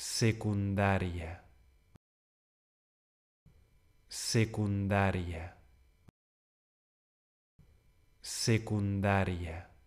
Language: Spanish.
secundaria, secundaria, secundaria.